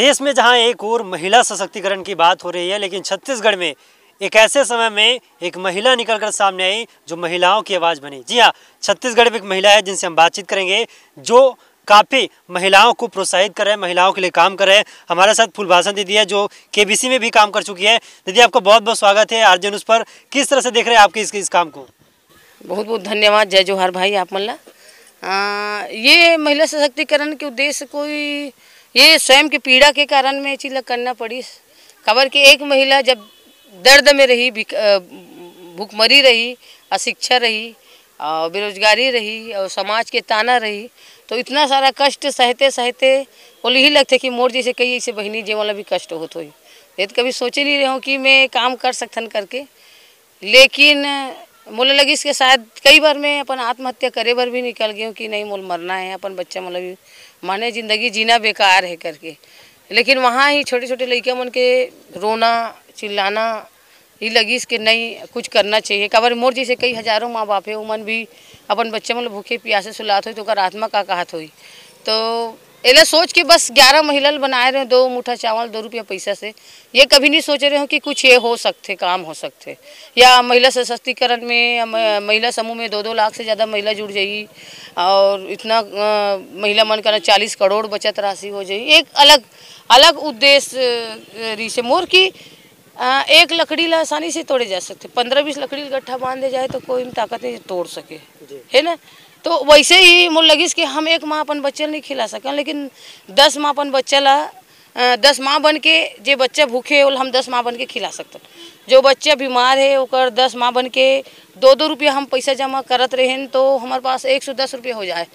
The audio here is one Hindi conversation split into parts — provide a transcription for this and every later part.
देश में जहां एक और महिला सशक्तिकरण की बात हो रही है लेकिन छत्तीसगढ़ में एक ऐसे समय में एक महिला निकलकर सामने आई जो महिलाओं की आवाज़ बनी जी हाँ छत्तीसगढ़ में एक महिला है जिनसे हम बातचीत करेंगे जो काफ़ी महिलाओं को प्रोत्साहित कर रहे हैं महिलाओं के लिए काम कर रहे हैं हमारे साथ फुलभाषण दीदी है जो केबीसी में भी काम कर चुकी है दीदी आपका बहुत बहुत स्वागत है आर्जन उस पर किस तरह से देख रहे हैं आपके इस, इस काम को बहुत बहुत धन्यवाद जय जोहर भाई आप मल्ला ये महिला सशक्तिकरण के उद्देश्य कोई ये स्वयं की पीड़ा के कारण में चीज करना पड़ी खबर की एक महिला जब दर्द में रही भूखमरी रही अशिक्षा रही और बेरोजगारी रही और समाज के ताना रही तो इतना सारा कष्ट सहते सहते बोले ही लगते कि मोर जैसे कई ऐसे बहनी जे वाला भी कष्ट होत हो ये तो कभी सोचे नहीं रहे कि मैं काम कर सकथन करके लेकिन मोला लगी इसके शायद कई बार मैं अपन आत्महत्या करे बार भी निकल गई हूँ कि नहीं मोल मरना है अपन बच्चा मतलब माने ज़िंदगी जीना बेकार है करके लेकिन वहाँ ही छोटे छोटे लड़के मन के रोना चिल्लाना ये लगी कि नहीं कुछ करना चाहिए कबर मोर जैसे कई हजारों माँ बाप है उमन भी अपन बच्चे मतलब भूखे प्यासे सुलात हो तो आत्मा का कहात हुई तो इन्हें सोच के बस ग्यारह महिला बनाए रहे दो मुठा चावल दो रुपया पैसा से ये कभी नहीं सोच रहे हो कि कुछ ये हो सकते काम हो सकते या महिला सशक्तिकरण में महिला समूह में दो दो लाख से ज़्यादा महिला जुड़ जाएगी और इतना महिला मन करना चालीस करोड़ बचत राशि हो जाएगी एक अलग अलग उद्देश्य रीसे मोर की आ, एक लकड़ी ला आसानी से तोड़े जा सकते पंद्रह बीस लकड़ी गट्ठा बांधे जाए तो कोई ताकत नहीं तोड़ सके है ना तो वैसे ही मोल लगिस कि हम एक माँ अपन बच्चे नहीं खिला सकें लेकिन दस माँ अपन बच्चा ला दस माँ बन के जो बच्चा भूखे है हम दस माँ बन के खिला सकते जो बच्चा बीमार है ओकर दस माँ बन के दो दो रुपया हम पैसा जमा करत रहें तो हमारे पास एक सौ दस रुपया हो जाए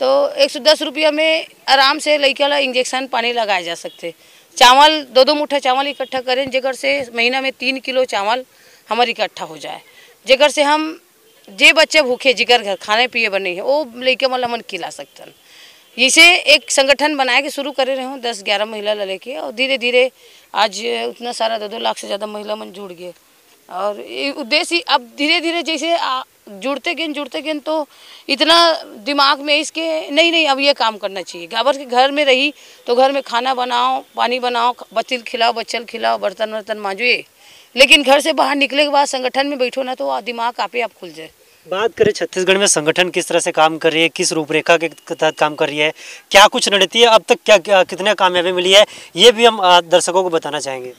तो एक सौ दस रुपया में आराम से लड़का ला इंजेक्शन पानी लगाए जा सकते चावल दो दो मुठा चावल इकट्ठा करें जगह से महीना में तीन किलो चावल हमारे इकट्ठा हो जाए जगह से हम जे बच्चे भूखे जिगर घर खाने पिए बने हैं वो लेके मतलब मन खिला सकते इसे एक संगठन बना के शुरू करे रहे हूँ दस ग्यारह महिला ला लेके और धीरे धीरे आज उतना सारा दो दो लाख से ज़्यादा महिला मन जुड़ गए और उद्देश्य अब धीरे धीरे जैसे जुड़ते गए जुड़ते गए तो इतना दिमाग में इसके नहीं नहीं अब ये काम करना चाहिए गाबर के घर में रही तो घर में खाना बनाओ पानी बनाओ बच्चे खिलाओ बच्चल खिलाओ बर्तन वर्तन माँजुए लेकिन घर से बाहर निकले के बाद संगठन में बैठो ना तो दिमाग काफी आप खुल जाए बात करें छत्तीसगढ़ में संगठन किस तरह से काम कर रही है किस रूपरेखा के तहत काम कर रही है क्या कुछ रणनीति है अब तक क्या, क्या कितने कामयाबी मिली है ये भी हम दर्शकों को बताना चाहेंगे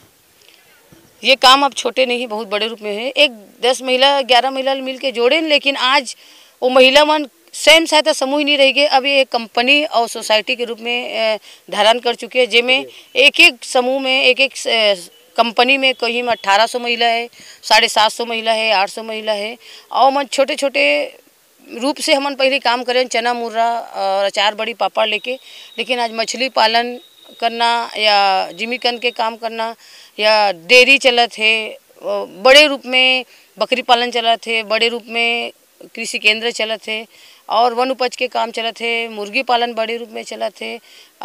ये काम अब छोटे नहीं बहुत बड़े रूप में है एक दस महिला ग्यारह महिला मिल के जोड़े लेकिन आज वो महिला मन स्वयं सहायता समूह ही नहीं रहेगी अब ये कंपनी और सोसाइटी के रूप में धारण कर चुके हैं जिनमें एक एक समूह में एक एक कंपनी में कहीं में अट्ठारह सौ महिला है साढ़े सात सौ महिला है आठ सौ महिला है और मन छोटे छोटे रूप से हमन पहले काम करें चना मुर्रा और अचार बड़ी पापड़ लेके लेकिन आज मछली पालन करना या जिमीकंद के काम करना या डेयरी चलत है बड़े रूप में बकरी पालन चलत है बड़े रूप में कृषि केंद्र चला थे और वन उपज के काम चला थे मुर्गी पालन बड़े रूप में चला थे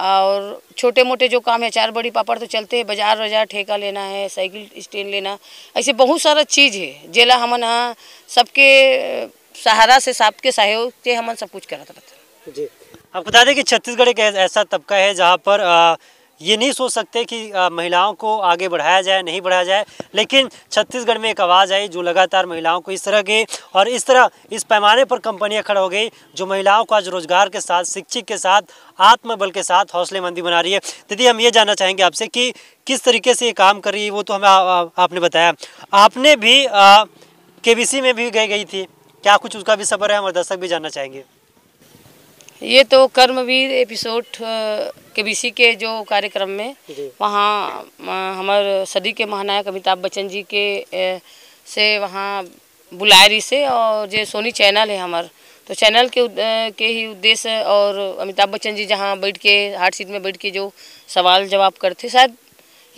और छोटे मोटे जो काम है चार बड़ी पापड़ तो चलते हैं बाजार बाजार ठेका लेना है साइकिल स्टैंड लेना ऐसे बहुत सारा चीज़ है जिला हमन यहाँ सबके सहारा से सबके सहयोग से हमन सब कुछ करा था जी आप बता दें कि छत्तीसगढ़ एक ऐसा तबका है जहाँ पर आ, ये नहीं सोच सकते कि महिलाओं को आगे बढ़ाया जाए नहीं बढ़ाया जाए लेकिन छत्तीसगढ़ में एक आवाज़ आई जो लगातार महिलाओं को इस तरह के और इस तरह इस पैमाने पर कंपनियां खड़ा हो गई जो महिलाओं को आज रोजगार के साथ शिक्षित के साथ आत्मबल के साथ हौसलेमंदी बना रही है दीदी हम ये जानना चाहेंगे आपसे कि किस तरीके से ये काम कर रही है वो तो हमें आपने बताया आपने भी के में भी गई गई थी क्या कुछ उसका भी सफ़र है हमारे दर्शक भी जानना चाहेंगे ये तो कर्मवीर एपिसोड के बी के जो कार्यक्रम में वहाँ हमारे सदी के महानायक अमिताभ बच्चन जी के ए, से वहाँ बुलाए से और जो सोनी चैनल है हमार तो चैनल के के ही उद्देश्य और अमिताभ बच्चन जी जहाँ बैठ के हार्ड सीट में बैठ के जो सवाल जवाब करते शायद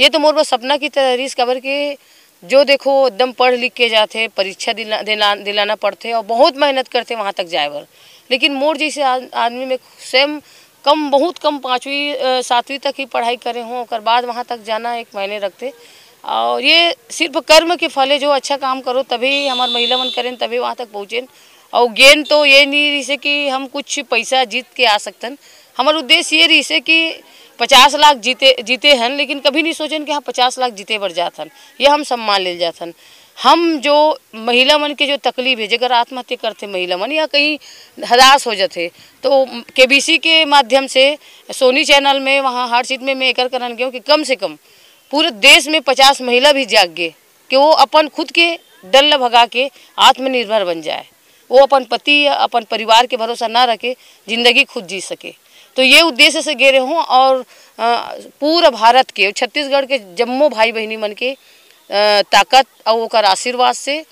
ये तो मोर सपना की तहरीस कबर के जो देखो एकदम पढ़ लिख के जाते परीक्षा दिला, दिला दिलाना पड़ते और बहुत मेहनत करते वहाँ तक जाए लेकिन मोर जैसे आदमी में सेम कम बहुत कम पाँचवीं सातवीं तक ही पढ़ाई करे हों और बाद वहाँ तक जाना एक मायने रखते और ये सिर्फ कर्म के फल है जो अच्छा काम करो तभी हमारे महिला मन करें तभी वहाँ तक पहुँचें और गेन तो ये नहीं रही कि हम कुछ पैसा जीत के आ सकतन हमारा उद्देश्य ये रही कि पचास लाख जीते जीते हैं लेकिन कभी नहीं सोचें कि हाँ पचास लाख जीते बढ़ जाथन ये हम सम्मान ले जाथन हम जो महिला मन के जो तकलीफ है जगह आत्महत्या करते महिला मन या कहीं हराश हो जाते तो केबीसी के माध्यम से सोनी चैनल में वहाँ हर चीज में मैं एक करण गया कि कम से कम पूरे देश में पचास महिला भी जाग गए कि वो अपन खुद के डल भगा के आत्मनिर्भर बन जाए वो अपन पति या अपन परिवार के भरोसा ना रखे ज़िंदगी खुद जी सके तो ये उद्देश्य से गेरे हूँ और पूरा भारत के छत्तीसगढ़ के जम्मू भाई बहनी मन के ताकत और आशीर्वाद से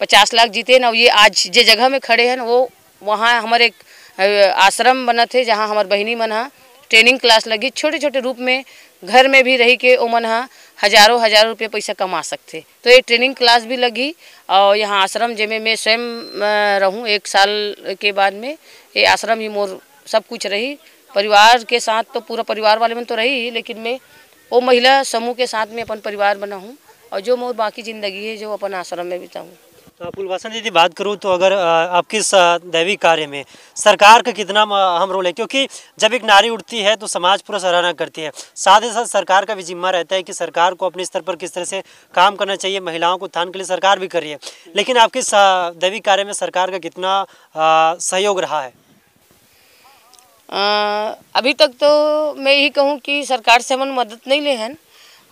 पचास लाख जीते ना ये आज जे जगह में खड़े हैं वो वहाँ हमारे आश्रम बना थे जहाँ हमार बहनी मन हाँ ट्रेनिंग क्लास लगी छोटे छोटे रूप में घर में भी रही के ओमन हाँ हजारों हजारों रुपये पैसा कमा सकते तो ये ट्रेनिंग क्लास भी लगी और यहाँ आश्रम जेमे मैं स्वयं रहूँ एक साल के बाद में ये आश्रम ही मोर सब कुछ रही परिवार के साथ तो पूरा परिवार वाले में तो रही लेकिन मैं वो महिला समूह के साथ में अपन परिवार बना हूँ और जो मैं बाकी ज़िंदगी है जो अपन आश्रम में बिताऊँ कुलवासन तो जी बात करूँ तो अगर आपके इस दैविक कार्य में सरकार का कितना अहम रोल है क्योंकि जब एक नारी उठती है तो समाज पूरा सराहना करती है साथ ही साथ सरकार का भी जिम्मा रहता है कि सरकार को अपने स्तर पर किस तरह से काम करना चाहिए महिलाओं को उत्थान के लिए सरकार भी कर रही है लेकिन आपके इस दैविक कार्य में सरकार का कितना सहयोग रहा है आ, अभी तक तो मैं यही कहूँ कि सरकार से हम मदद नहीं ले हैं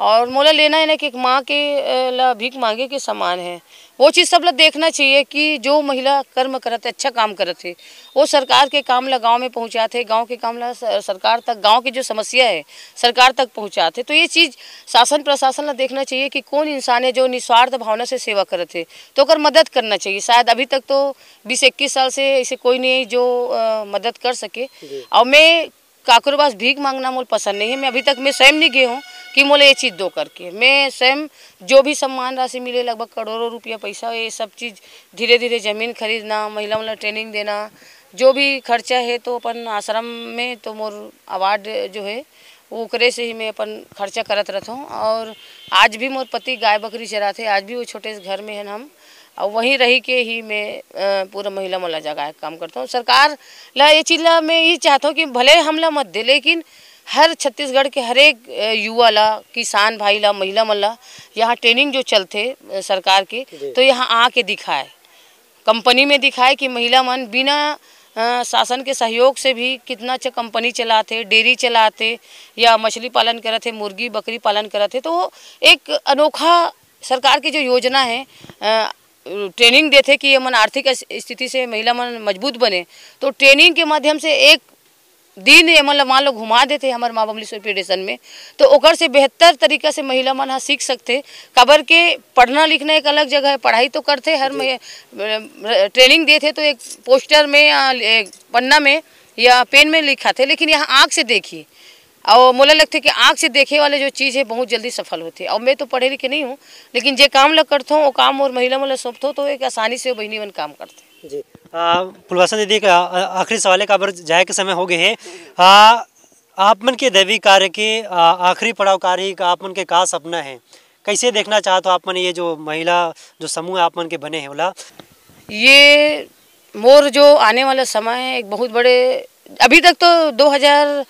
और मोला लेना है ना कि एक माँ के ला भीख मांगे के समान है वो चीज़ सब लोग देखना चाहिए कि जो महिला कर्म करते अच्छा काम करते वो सरकार के काम ला गाँव में पहुँचाते गाँव के काम ला सरकार तक गाँव की जो समस्या है सरकार तक पहुँचाते तो ये चीज़ शासन प्रशासन ला देखना चाहिए कि कौन इंसान है जो निस्वार्थ भावना से सेवा करते तो अगर मदद करना चाहिए शायद अभी तक तो बीस इक्कीस साल से ऐसे कोई नहीं जो आ, मदद कर सके और मैं काकरो पास भीख मांगना मोल पसंद नहीं है मैं अभी तक मैं स्वयं नहीं गई हूँ कि मोले ये चीज़ दो करके मैं स्वयं जो भी सम्मान राशि मिले लगभग करोड़ों रुपया पैसा ये सब चीज़ धीरे धीरे ज़मीन खरीदना महिला उला ट्रेनिंग देना जो भी खर्चा है तो अपन आश्रम में तो मोर अवार्ड जो है ओकरे से ही मैं अपन खर्चा करत रहता हूँ और आज भी मोर पति गाय बकरी चरा थे आज भी वो छोटे घर में है हम और वहीं रही के ही मैं पूरा महिला मला जगह काम करता हूँ सरकार ला ये चीज़ ला मैं ये चाहता हूँ कि भले हमला मत दे लेकिन हर छत्तीसगढ़ के हर एक युवा ला किसान भाई ला महिला मल्ला यहाँ ट्रेनिंग जो चलते सरकार के तो यहाँ आके दिखाए कंपनी में दिखाए कि महिला मन बिना शासन के सहयोग से भी कितना अच्छा कंपनी चलाते डेयरी चलाते या मछली पालन थे मुर्गी बकरी पालन थे तो एक अनोखा सरकार की जो योजना है ट्रेनिंग देते कि ये मन आर्थिक स्थिति से महिला मन मजबूत बने तो ट्रेनिंग के माध्यम से एक दिन ये मतलब मान लो घुमा देते हमारे माँ बमलेश्वर फेडरेशन में तो ओकर से बेहतर तरीका से महिला मन हाँ सीख सकते काबर के पढ़ना लिखना एक अलग जगह है पढ़ाई तो करते हर ट्रेनिंग देते तो एक पोस्टर में या पन्ना में या पेन में लिखा थे लेकिन यहाँ आँख से देखिए और मोला लगते कि आँख से देखे वाले जो चीज़ है बहुत जल्दी सफल होती है और मैं तो पढ़े लिखे नहीं हूँ लेकिन जो काम लग करता हूँ वो काम और महिला मोला मतलब सौंपता तो, हूँ तो एक आसानी से बहनी बन काम करते जी फुलवासन दीदी का आखिरी सवाल का काबर जाए के समय हो गए हैं आप मन के दैविक कार्य के आखिरी पड़ाव कार्य का आप मन के का सपना है कैसे देखना चाहते हो आप मन ये जो महिला जो समूह आप मन के बने हैं बोला ये मोर जो आने वाला समय है एक बहुत बड़े अभी तक तो 2000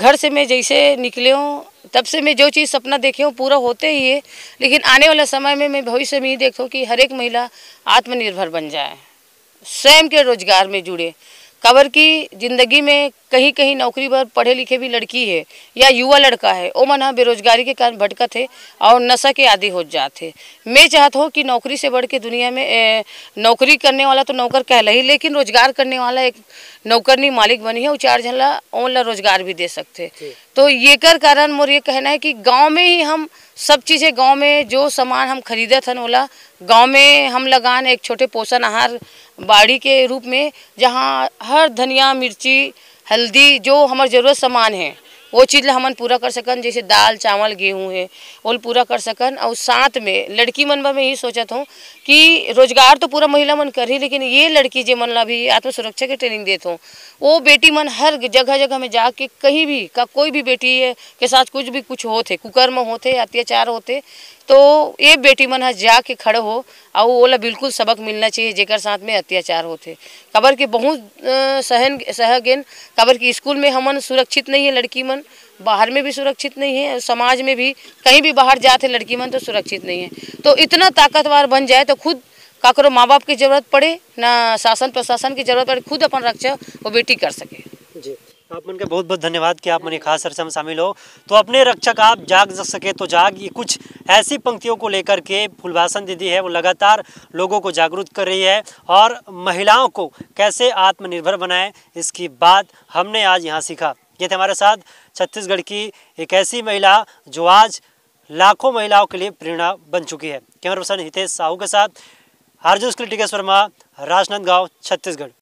घर से मैं जैसे निकले हूँ तब से मैं जो चीज़ सपना देखे हूँ पूरा होते ही है लेकिन आने वाले समय में मैं भविष्य में ही देखता हूँ कि हर एक महिला आत्मनिर्भर बन जाए स्वयं के रोजगार में जुड़े कबर की ज़िंदगी में कहीं कहीं नौकरी पर पढ़े लिखे भी लड़की है या युवा लड़का है ओ मन हाँ बेरोजगारी के कारण भटकत है और नशा के आदि हो जाते मैं चाहता हूँ कि नौकरी से बढ़ के दुनिया में ए, नौकरी करने वाला तो नौकर कहला ही लेकिन रोजगार करने वाला एक नौकरनी मालिक बनी है वो चार झला ओनला रोजगार भी दे सकते तो ये कर कारण मोर ये कहना है कि गाँव में ही हम सब चीज़ें गांव में जो सामान हम खरीदे थे ओला गांव में हम लगान एक छोटे पोषण आहार बाड़ी के रूप में जहाँ हर धनिया मिर्ची हल्दी जो हमारे ज़रूरत सामान है वो चीज़ ला हमन पूरा कर सकन जैसे दाल चावल गेहूँ है वो पूरा कर सकन और साथ में लड़की मन में मैं यही सोचत हूँ कि रोजगार तो पूरा महिला मन कर ही लेकिन ये लड़की जे मन ला भी आत्मसुरक्षा के ट्रेनिंग देते हूँ वो बेटी मन हर जगह जगह में जाके कहीं भी का कोई भी बेटी है, के साथ कुछ भी कुछ होते कुकर में होते अत्याचार होते तो ये बेटी मन ह जाके खड़े हो और ओला बिल्कुल सबक मिलना चाहिए जेकर साथ में अत्याचार होते कबर के बहुत सहन सह कबर काबर के स्कूल में हमन सुरक्षित नहीं है लड़की मन बाहर में भी सुरक्षित नहीं है समाज में भी कहीं भी बाहर जाते लड़की मन तो सुरक्षित नहीं है तो इतना ताकतवर बन जाए तो खुद काकरो माँ बाप की जरूरत पड़े ना शासन प्रशासन की जरूरत पड़े खुद अपन रक्षा वो बेटी कर सके आप मन का बहुत बहुत धन्यवाद कि आप मन खास चर्चा में शामिल हो तो अपने रक्षक आप जाग सके तो जाग ये कुछ ऐसी पंक्तियों को लेकर के फुलभाषण दीदी है वो लगातार लोगों को जागरूक कर रही है और महिलाओं को कैसे आत्मनिर्भर बनाएं इसकी बात हमने आज यहाँ सीखा ये थे हमारे साथ छत्तीसगढ़ की एक ऐसी महिला जो आज लाखों महिलाओं के लिए प्रेरणा बन चुकी है कैमरा पर्सन हितेश साहू के साथ आर्जुन टिकेश वर्मा राजनांदगांव छत्तीसगढ़